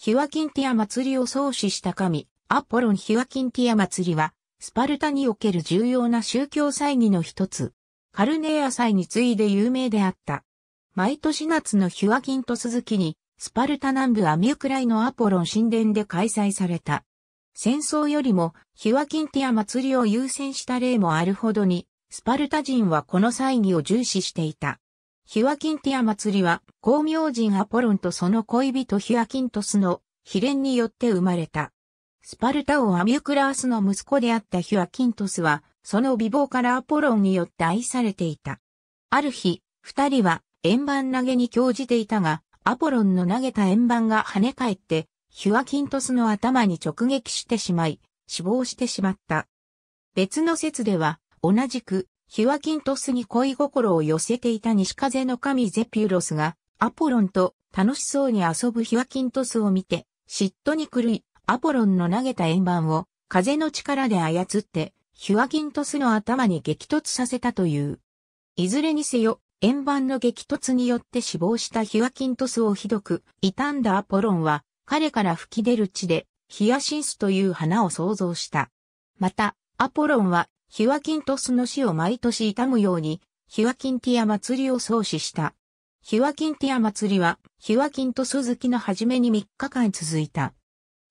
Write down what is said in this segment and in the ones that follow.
ヒュアキンティア祭りを創始した神、アポロンヒュアキンティア祭りは、スパルタにおける重要な宗教祭儀の一つ、カルネア祭に次いで有名であった。毎年夏のヒュアキンと続きに、スパルタ南部アミュクライのアポロン神殿で開催された。戦争よりもヒュアキンティア祭りを優先した例もあるほどに、スパルタ人はこの祭儀を重視していた。ヒュアキンティア祭りは、光明人アポロンとその恋人ヒュアキントスの秘伝によって生まれた。スパルタ王アミュクラースの息子であったヒュアキントスは、その美貌からアポロンによって愛されていた。ある日、二人は円盤投げに興じていたが、アポロンの投げた円盤が跳ね返って、ヒュアキントスの頭に直撃してしまい、死亡してしまった。別の説では、同じくヒュアキントスに恋心を寄せていた西風の神ゼピュロスが、アポロンと楽しそうに遊ぶヒュアキントスを見て、嫉妬に狂い、アポロンの投げた円盤を風の力で操って、ヒュアキントスの頭に激突させたという。いずれにせよ、円盤の激突によって死亡したヒュアキントスをひどく、傷んだアポロンは、彼から吹き出る地で、ヒアシンスという花を創造した。また、アポロンはヒワキントスの死を毎年悼むように、ヒワキンティア祭りを創始した。ヒワキンティア祭りは、ヒワキントス好きの初めに3日間続いた。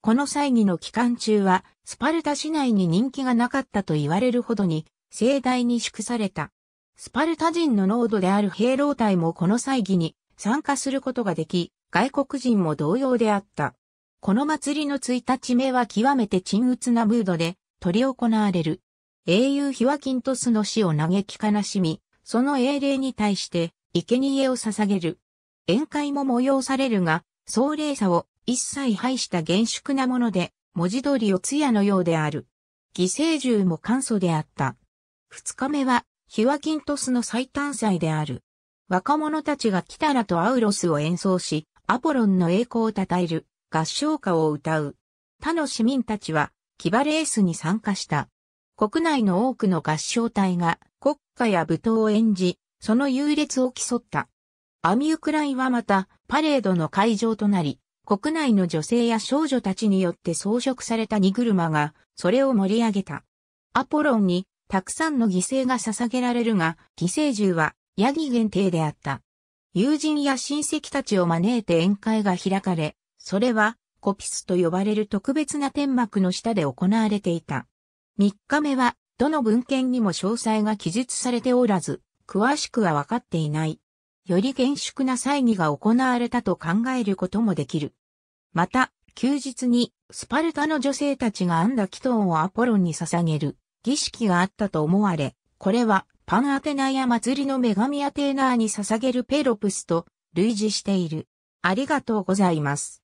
この祭儀の期間中は、スパルタ市内に人気がなかったと言われるほどに、盛大に祝された。スパルタ人の濃度である兵老隊もこの祭儀に参加することができ、外国人も同様であった。この祭りの1日目は極めて鎮鬱なムードで、執り行われる。英雄ヒワキントスの死を嘆き悲しみ、その英霊に対して生贄を捧げる。宴会も催されるが、壮麗さを一切排した厳粛なもので、文字通りお通夜のようである。犠牲獣も簡素であった。二日目は、ヒワキントスの最短祭である。若者たちがキタラとアウロスを演奏し、アポロンの栄光を称える合唱歌を歌う。他の市民たちは、キバレースに参加した。国内の多くの合唱隊が国歌や舞踏を演じ、その優劣を競った。アミュクライはまたパレードの会場となり、国内の女性や少女たちによって装飾された荷車が、それを盛り上げた。アポロンに、たくさんの犠牲が捧げられるが、犠牲獣は、ヤギ限定であった。友人や親戚たちを招いて宴会が開かれ、それは、コピスと呼ばれる特別な天幕の下で行われていた。3日目は、どの文献にも詳細が記述されておらず、詳しくは分かっていない。より厳粛な祭儀が行われたと考えることもできる。また、休日にスパルタの女性たちが編んだ祈祷をアポロンに捧げる儀式があったと思われ、これはパンアテナや祭りの女神アテーナーに捧げるペロプスと類似している。ありがとうございます。